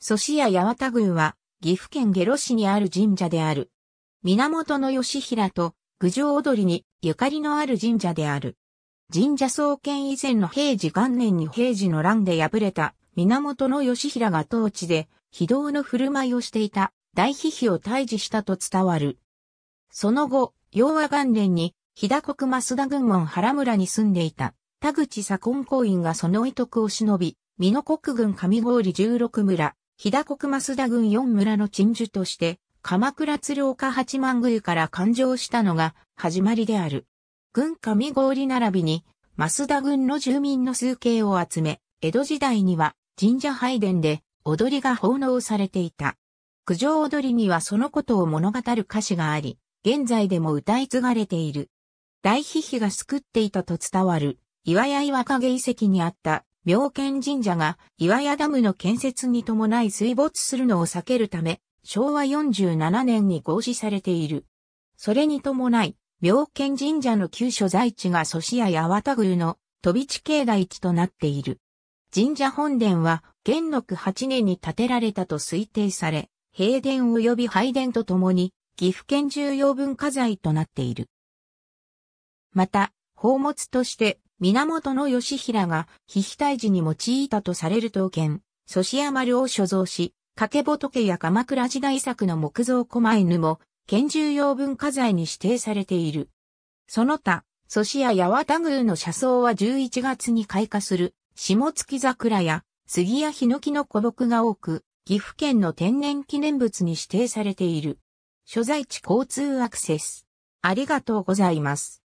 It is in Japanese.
祖師谷八幡宮は、岐阜県下呂市にある神社である。源義平と、郡上踊りに、ゆかりのある神社である。神社創建以前の平治元年に平治の乱で敗れた、源義平が当地で、非道の振る舞いをしていた、大悲悲を退治したと伝わる。その後、洋和元年に、日田国増田軍門原村に住んでいた、田口左近公院がその遺徳を忍び、美濃国軍上郡十六村、日田国増田郡四村の鎮守として、鎌倉鶴岡八幡宮から誕生したのが始まりである。軍上氷並びに、増田郡の住民の数形を集め、江戸時代には神社拝殿で踊りが奉納されていた。九条踊りにはそのことを物語る歌詞があり、現在でも歌い継がれている。大悲悲が救っていたと伝わる、岩屋岩影遺跡にあった妙見神社が岩屋ダムの建設に伴い水没するのを避けるため、昭和47年に合祀されている。それに伴い、妙見神社の旧所在地が祖師谷八幡宮の飛び地境内地となっている。神社本殿は元禄8年に建てられたと推定され、平殿及び拝殿とともに岐阜県重要文化財となっている。また、宝物として源義平が、非非退治に用いたとされる刀剣、ソシア丸を所蔵し、掛け仏や鎌倉時代作の木造狛犬も、県重要文化財に指定されている。その他、ソシア八幡宮の車窓は11月に開花する、下月桜や、杉や檜の古木が多く、岐阜県の天然記念物に指定されている。所在地交通アクセス。ありがとうございます。